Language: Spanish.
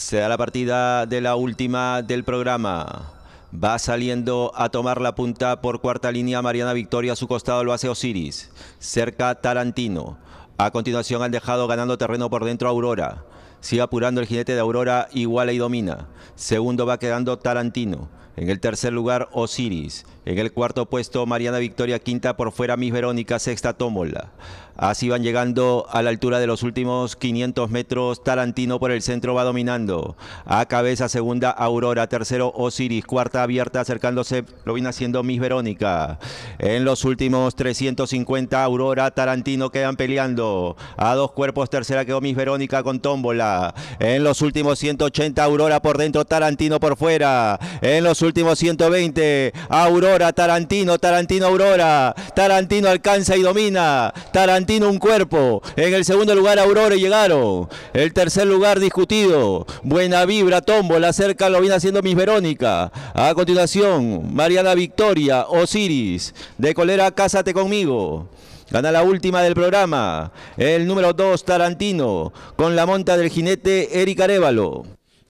Se da la partida de la última del programa. Va saliendo a tomar la punta por cuarta línea Mariana Victoria. A su costado lo hace Osiris. Cerca Tarantino. A continuación han dejado ganando terreno por dentro Aurora. Sigue apurando el jinete de Aurora, iguala y domina. Segundo va quedando Tarantino. En el tercer lugar, Osiris. En el cuarto puesto, Mariana Victoria. Quinta por fuera, Miss Verónica. Sexta, Tómola. Así van llegando a la altura de los últimos 500 metros. Tarantino por el centro va dominando. A cabeza, segunda, Aurora. Tercero, Osiris. Cuarta, abierta, acercándose. Lo viene haciendo Miss Verónica. En los últimos 350, Aurora, Tarantino quedan peleando. A dos cuerpos, tercera quedó Miss Verónica con Tómbola. En los últimos 180, Aurora por dentro, Tarantino por fuera. En los últimos 120, Aurora, Tarantino, Tarantino, Aurora. Tarantino alcanza y domina. Tarantino un cuerpo. En el segundo lugar, Aurora y llegaron. El tercer lugar discutido. Buena vibra, Tombo. La cerca lo viene haciendo Miss Verónica. A continuación, Mariana Victoria, Osiris. De colera, cásate conmigo. Gana la última del programa. El número 2, Tarantino, con la monta del jinete Eric Arevalo.